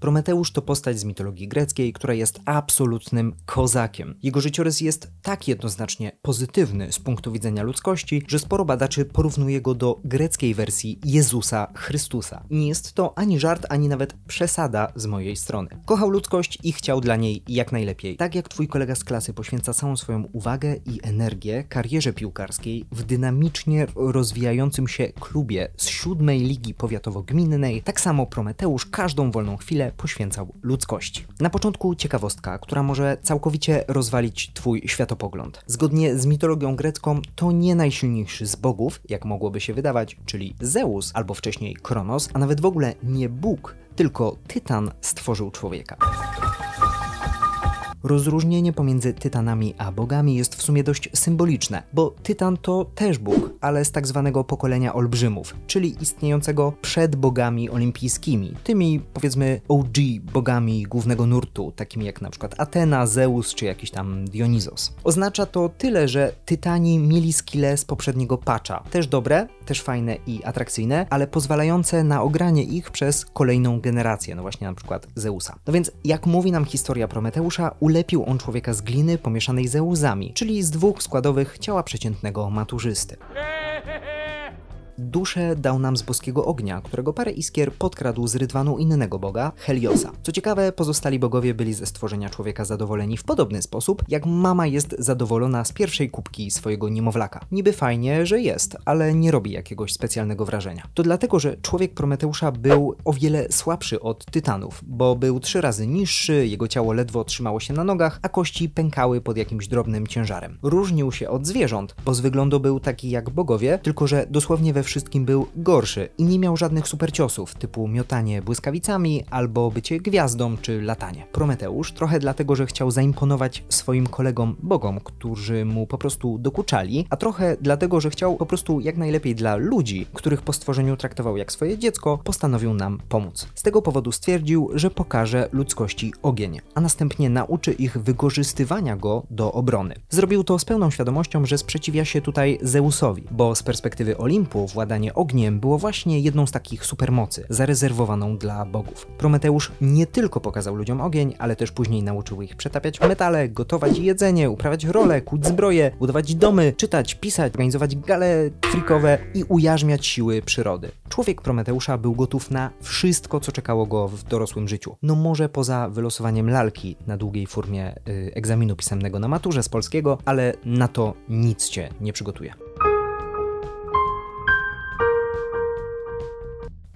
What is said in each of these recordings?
Prometeusz to postać z mitologii greckiej, która jest absolutnym kozakiem. Jego życiorys jest tak jednoznacznie pozytywny z punktu widzenia ludzkości, że sporo badaczy porównuje go do greckiej wersji Jezusa Chrystusa. Nie jest to ani żart, ani nawet przesada z mojej strony. Kochał ludzkość i chciał dla niej jak najlepiej. Tak jak twój kolega z klasy poświęca całą swoją uwagę i energię karierze piłkarskiej w dynamicznie rozwijającym się klubie z siódmej ligi powiatowo-gminnej, tak samo Prometeusz każdą wolną chwilę poświęcał ludzkości. Na początku ciekawostka, która może całkowicie rozwalić Twój światopogląd. Zgodnie z mitologią grecką, to nie najsilniejszy z bogów, jak mogłoby się wydawać, czyli Zeus albo wcześniej Kronos, a nawet w ogóle nie Bóg, tylko Tytan stworzył człowieka. Rozróżnienie pomiędzy tytanami a bogami jest w sumie dość symboliczne, bo tytan to też bóg, ale z tak zwanego pokolenia olbrzymów, czyli istniejącego przed bogami olimpijskimi, tymi powiedzmy OG bogami głównego nurtu, takimi jak na przykład Atena, Zeus czy jakiś tam Dionizos. Oznacza to tyle, że tytani mieli skille z poprzedniego patcha, też dobre, też fajne i atrakcyjne, ale pozwalające na ogranie ich przez kolejną generację, no właśnie na przykład Zeusa. No więc, jak mówi nam historia Prometeusza, ulepił on człowieka z gliny pomieszanej ze łzami, czyli z dwóch składowych ciała przeciętnego maturzysty. Duszę dał nam z boskiego ognia, którego parę iskier podkradł z rydwanu innego boga, Heliosa. Co ciekawe, pozostali bogowie byli ze stworzenia człowieka zadowoleni w podobny sposób, jak mama jest zadowolona z pierwszej kubki swojego niemowlaka. Niby fajnie, że jest, ale nie robi jakiegoś specjalnego wrażenia. To dlatego, że człowiek Prometeusza był o wiele słabszy od tytanów, bo był trzy razy niższy, jego ciało ledwo trzymało się na nogach, a kości pękały pod jakimś drobnym ciężarem. Różnił się od zwierząt, bo z wyglądu był taki jak bogowie, tylko że dosłownie we wszystkim był gorszy i nie miał żadnych superciosów typu miotanie błyskawicami albo bycie gwiazdą czy latanie. Prometeusz trochę dlatego, że chciał zaimponować swoim kolegom bogom, którzy mu po prostu dokuczali, a trochę dlatego, że chciał po prostu jak najlepiej dla ludzi, których po stworzeniu traktował jak swoje dziecko, postanowił nam pomóc. Z tego powodu stwierdził, że pokaże ludzkości ogień, a następnie nauczy ich wykorzystywania go do obrony. Zrobił to z pełną świadomością, że sprzeciwia się tutaj Zeusowi, bo z perspektywy Olimpu Władanie ogniem było właśnie jedną z takich supermocy, zarezerwowaną dla bogów. Prometeusz nie tylko pokazał ludziom ogień, ale też później nauczył ich przetapiać metale, gotować jedzenie, uprawiać role, kuć zbroje, budować domy, czytać, pisać, organizować gale frikowe i ujarzmiać siły przyrody. Człowiek Prometeusza był gotów na wszystko, co czekało go w dorosłym życiu. No może poza wylosowaniem lalki na długiej formie y, egzaminu pisemnego na maturze z polskiego, ale na to nic cię nie przygotuje.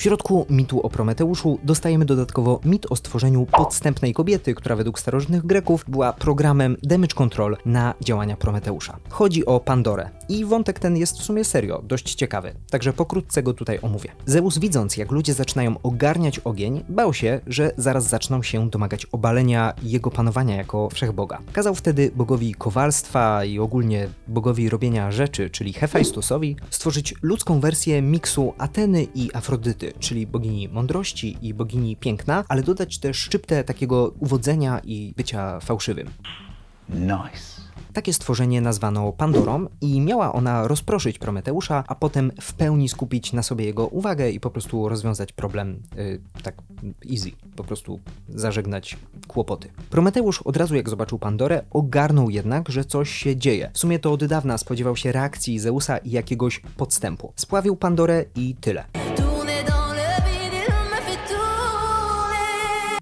W środku mitu o Prometeuszu dostajemy dodatkowo mit o stworzeniu podstępnej kobiety, która według starożytnych Greków była programem damage control na działania Prometeusza. Chodzi o Pandorę i wątek ten jest w sumie serio dość ciekawy, także pokrótce go tutaj omówię. Zeus widząc jak ludzie zaczynają ogarniać ogień, bał się, że zaraz zaczną się domagać obalenia jego panowania jako wszechboga. Kazał wtedy bogowi kowalstwa i ogólnie bogowi robienia rzeczy, czyli Hefajstusowi, stworzyć ludzką wersję miksu Ateny i Afrodyty, czyli bogini mądrości i bogini piękna, ale dodać też szczyptę takiego uwodzenia i bycia fałszywym. Nice. Takie stworzenie nazwano Pandorą i miała ona rozproszyć Prometeusza, a potem w pełni skupić na sobie jego uwagę i po prostu rozwiązać problem yy, tak easy, po prostu zażegnać kłopoty. Prometeusz od razu jak zobaczył Pandorę, ogarnął jednak, że coś się dzieje. W sumie to od dawna spodziewał się reakcji Zeusa i jakiegoś podstępu. Spławił Pandorę i tyle.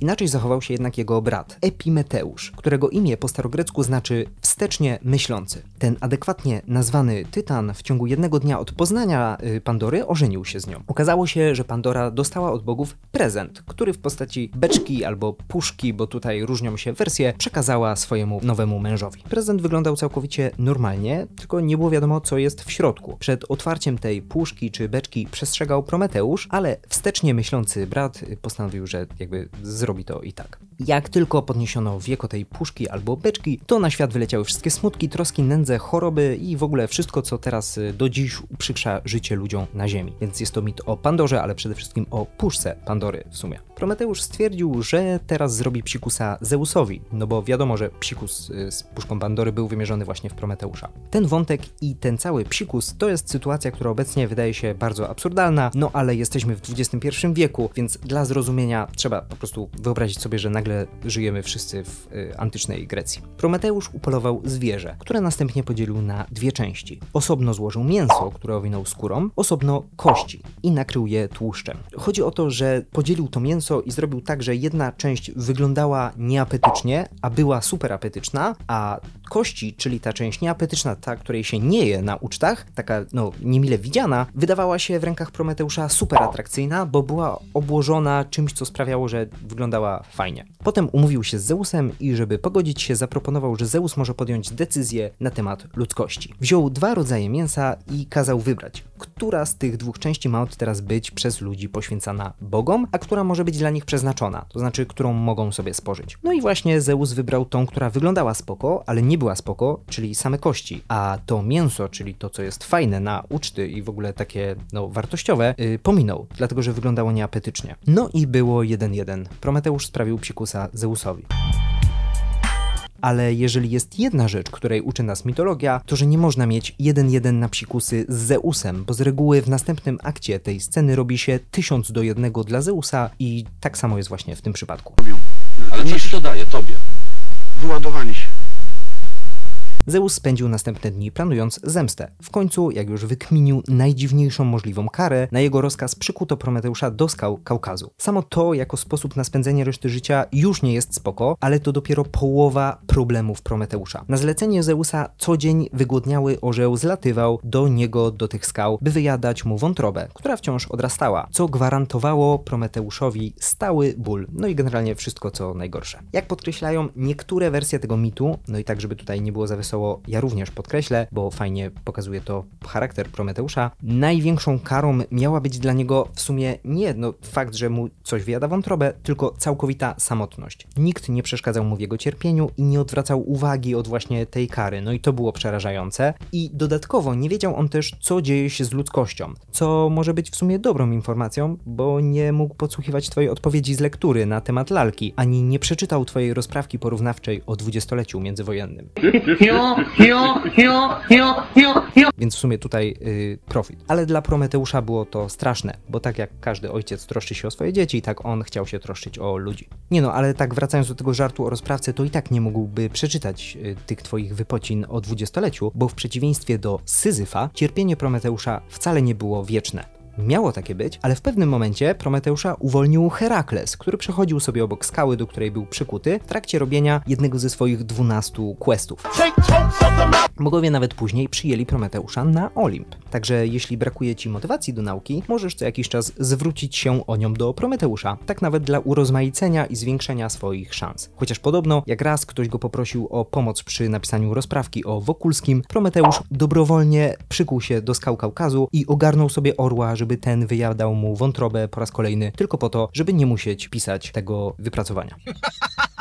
Inaczej zachował się jednak jego brat, Epimeteusz, którego imię po starogrecku znaczy wstecznie myślący. Ten adekwatnie nazwany Tytan w ciągu jednego dnia od poznania y, Pandory ożenił się z nią. Okazało się, że Pandora dostała od bogów prezent, który w postaci beczki albo puszki, bo tutaj różnią się wersje, przekazała swojemu nowemu mężowi. Prezent wyglądał całkowicie normalnie, tylko nie było wiadomo, co jest w środku. Przed otwarciem tej puszki czy beczki przestrzegał Prometeusz, ale wstecznie myślący brat y, postanowił, że jakby zrobił robi to i tak. Jak tylko podniesiono wieko tej puszki albo beczki, to na świat wyleciały wszystkie smutki, troski, nędze, choroby i w ogóle wszystko, co teraz y, do dziś uprzykrza życie ludziom na Ziemi. Więc jest to mit o Pandorze, ale przede wszystkim o puszce Pandory w sumie. Prometeusz stwierdził, że teraz zrobi psikusa Zeusowi, no bo wiadomo, że psikus y, z puszką Pandory był wymierzony właśnie w Prometeusza. Ten wątek i ten cały psikus to jest sytuacja, która obecnie wydaje się bardzo absurdalna, no ale jesteśmy w XXI wieku, więc dla zrozumienia trzeba po prostu wyobrazić sobie, że nagle nagle żyjemy wszyscy w y, antycznej Grecji. Prometeusz upolował zwierzę, które następnie podzielił na dwie części. Osobno złożył mięso, które owinął skórą, osobno kości i nakrył je tłuszczem. Chodzi o to, że podzielił to mięso i zrobił tak, że jedna część wyglądała nieapetycznie, a była super apetyczna, a kości, czyli ta część nieapetyczna, ta, której się nie je na ucztach, taka no niemile widziana, wydawała się w rękach Prometeusza super atrakcyjna, bo była obłożona czymś, co sprawiało, że wyglądała fajnie. Potem umówił się z Zeusem i żeby pogodzić się zaproponował, że Zeus może podjąć decyzję na temat ludzkości. Wziął dwa rodzaje mięsa i kazał wybrać która z tych dwóch części ma od teraz być przez ludzi poświęcana bogom, a która może być dla nich przeznaczona, to znaczy którą mogą sobie spożyć. No i właśnie Zeus wybrał tą, która wyglądała spoko, ale nie była spoko, czyli same kości, a to mięso, czyli to co jest fajne na uczty i w ogóle takie no wartościowe, yy, pominął, dlatego że wyglądało nieapetycznie. No i było 1-1. Prometeusz sprawił psikusa Zeusowi. Ale jeżeli jest jedna rzecz, której uczy nas mitologia, to że nie można mieć jeden-jeden na psikusy z Zeusem, bo z reguły w następnym akcie tej sceny robi się tysiąc do jednego dla Zeusa i tak samo jest właśnie w tym przypadku. Ale co to daje tobie? Wyładowanie się. Zeus spędził następne dni planując zemstę. W końcu, jak już wykminił najdziwniejszą możliwą karę, na jego rozkaz przykuto Prometeusza do skał Kaukazu. Samo to, jako sposób na spędzenie reszty życia, już nie jest spoko, ale to dopiero połowa problemów Prometeusza. Na zlecenie Zeusa co dzień wygłodniały orzeł zlatywał do niego do tych skał, by wyjadać mu wątrobę, która wciąż odrastała, co gwarantowało Prometeuszowi stały ból, no i generalnie wszystko co najgorsze. Jak podkreślają niektóre wersje tego mitu, no i tak, żeby tutaj nie było za wesoło, zostało, ja również podkreślę, bo fajnie pokazuje to charakter Prometeusza, największą karą miała być dla niego w sumie nie no, fakt, że mu coś wyjada wątrobę, tylko całkowita samotność. Nikt nie przeszkadzał mu w jego cierpieniu i nie odwracał uwagi od właśnie tej kary, no i to było przerażające. I dodatkowo nie wiedział on też, co dzieje się z ludzkością, co może być w sumie dobrą informacją, bo nie mógł podsłuchiwać twojej odpowiedzi z lektury na temat lalki, ani nie przeczytał twojej rozprawki porównawczej o dwudziestoleciu międzywojennym. No. Więc w sumie tutaj y, profit. Ale dla Prometeusza było to straszne, bo tak jak każdy ojciec troszczy się o swoje dzieci, tak on chciał się troszczyć o ludzi. Nie no, ale tak wracając do tego żartu o rozprawce, to i tak nie mógłby przeczytać y, tych twoich wypocin o dwudziestoleciu, bo w przeciwieństwie do Syzyfa, cierpienie Prometeusza wcale nie było wieczne. Miało takie być, ale w pewnym momencie Prometeusza uwolnił Herakles, który przechodził sobie obok skały, do której był przykuty, w trakcie robienia jednego ze swoich dwunastu questów. Bogowie nawet później przyjęli Prometeusza na Olimp. Także jeśli brakuje ci motywacji do nauki, możesz co jakiś czas zwrócić się o nią do Prometeusza, tak nawet dla urozmaicenia i zwiększenia swoich szans. Chociaż podobno, jak raz ktoś go poprosił o pomoc przy napisaniu rozprawki o Wokulskim, Prometeusz dobrowolnie przykuł się do skał Kaukazu i ogarnął sobie orła, żeby żeby ten wyjadał mu wątrobę po raz kolejny, tylko po to, żeby nie musieć pisać tego wypracowania.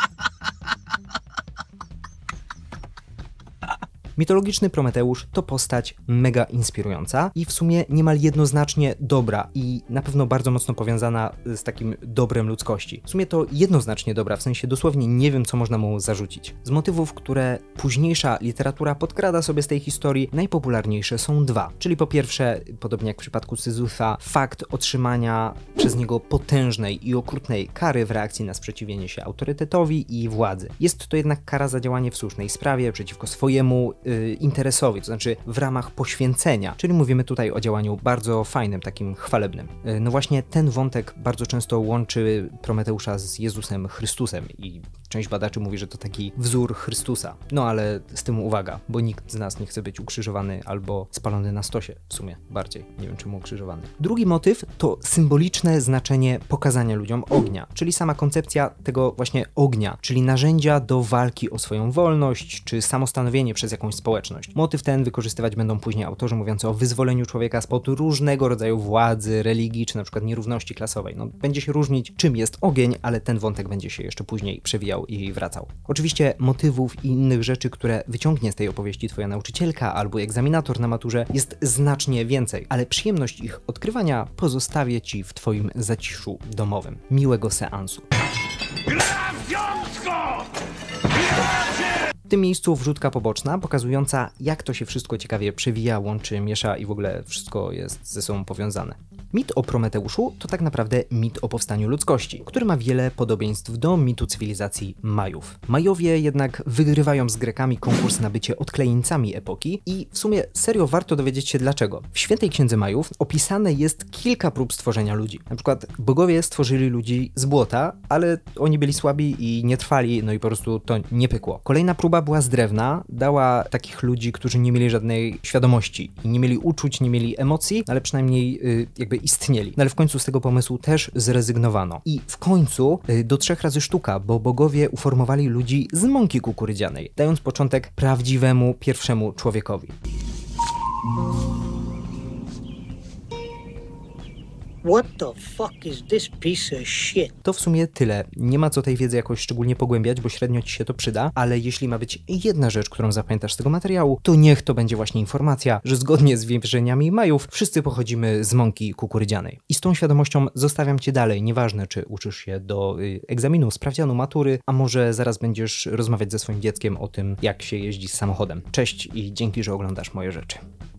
Mitologiczny Prometeusz to postać mega inspirująca i w sumie niemal jednoznacznie dobra i na pewno bardzo mocno powiązana z takim dobrem ludzkości. W sumie to jednoznacznie dobra, w sensie dosłownie nie wiem, co można mu zarzucić. Z motywów, które późniejsza literatura podkrada sobie z tej historii, najpopularniejsze są dwa. Czyli po pierwsze, podobnie jak w przypadku Syzusa, fakt otrzymania przez niego potężnej i okrutnej kary w reakcji na sprzeciwienie się autorytetowi i władzy. Jest to jednak kara za działanie w słusznej sprawie przeciwko swojemu Y, interesowi, to znaczy w ramach poświęcenia, czyli mówimy tutaj o działaniu bardzo fajnym, takim chwalebnym. Y, no właśnie ten wątek bardzo często łączy Prometeusza z Jezusem Chrystusem i część badaczy mówi, że to taki wzór Chrystusa. No ale z tym uwaga, bo nikt z nas nie chce być ukrzyżowany albo spalony na stosie w sumie bardziej, nie wiem czemu ukrzyżowany. Drugi motyw to symboliczne znaczenie pokazania ludziom ognia, czyli sama koncepcja tego właśnie ognia, czyli narzędzia do walki o swoją wolność czy samostanowienie przez jakąś społeczność. Motyw ten wykorzystywać będą później autorzy mówiący o wyzwoleniu człowieka spod różnego rodzaju władzy, religii czy na przykład nierówności klasowej. No, będzie się różnić czym jest ogień, ale ten wątek będzie się jeszcze później przewijał i wracał. Oczywiście motywów i innych rzeczy, które wyciągnie z tej opowieści twoja nauczycielka albo egzaminator na maturze jest znacznie więcej, ale przyjemność ich odkrywania pozostawię ci w twoim zaciszu domowym. Miłego seansu. W tym miejscu wrzutka poboczna, pokazująca jak to się wszystko ciekawie przewija, łączy, miesza i w ogóle wszystko jest ze sobą powiązane. Mit o Prometeuszu to tak naprawdę mit o powstaniu ludzkości, który ma wiele podobieństw do mitu cywilizacji Majów. Majowie jednak wygrywają z Grekami konkurs na bycie odklejeńcami epoki i w sumie serio warto dowiedzieć się dlaczego. W Świętej Księdze Majów opisane jest kilka prób stworzenia ludzi. Na przykład bogowie stworzyli ludzi z błota, ale oni byli słabi i nie trwali, no i po prostu to nie pykło. Kolejna próba była z drewna, dała takich ludzi, którzy nie mieli żadnej świadomości, nie mieli uczuć, nie mieli emocji, ale przynajmniej yy, jakby istnieli. No ale w końcu z tego pomysłu też zrezygnowano. I w końcu y, do trzech razy sztuka, bo bogowie uformowali ludzi z mąki kukurydzianej, dając początek prawdziwemu pierwszemu człowiekowi. What the fuck is this piece of shit? To w sumie tyle. Nie ma co tej wiedzy jakoś szczególnie pogłębiać, bo średnio ci się to przyda, ale jeśli ma być jedna rzecz, którą zapamiętasz z tego materiału, to niech to będzie właśnie informacja, że zgodnie z wierzeniami Majów wszyscy pochodzimy z mąki kukurydzianej. I z tą świadomością zostawiam cię dalej, nieważne czy uczysz się do y, egzaminu, sprawdzianu, matury, a może zaraz będziesz rozmawiać ze swoim dzieckiem o tym, jak się jeździ z samochodem. Cześć i dzięki, że oglądasz moje rzeczy.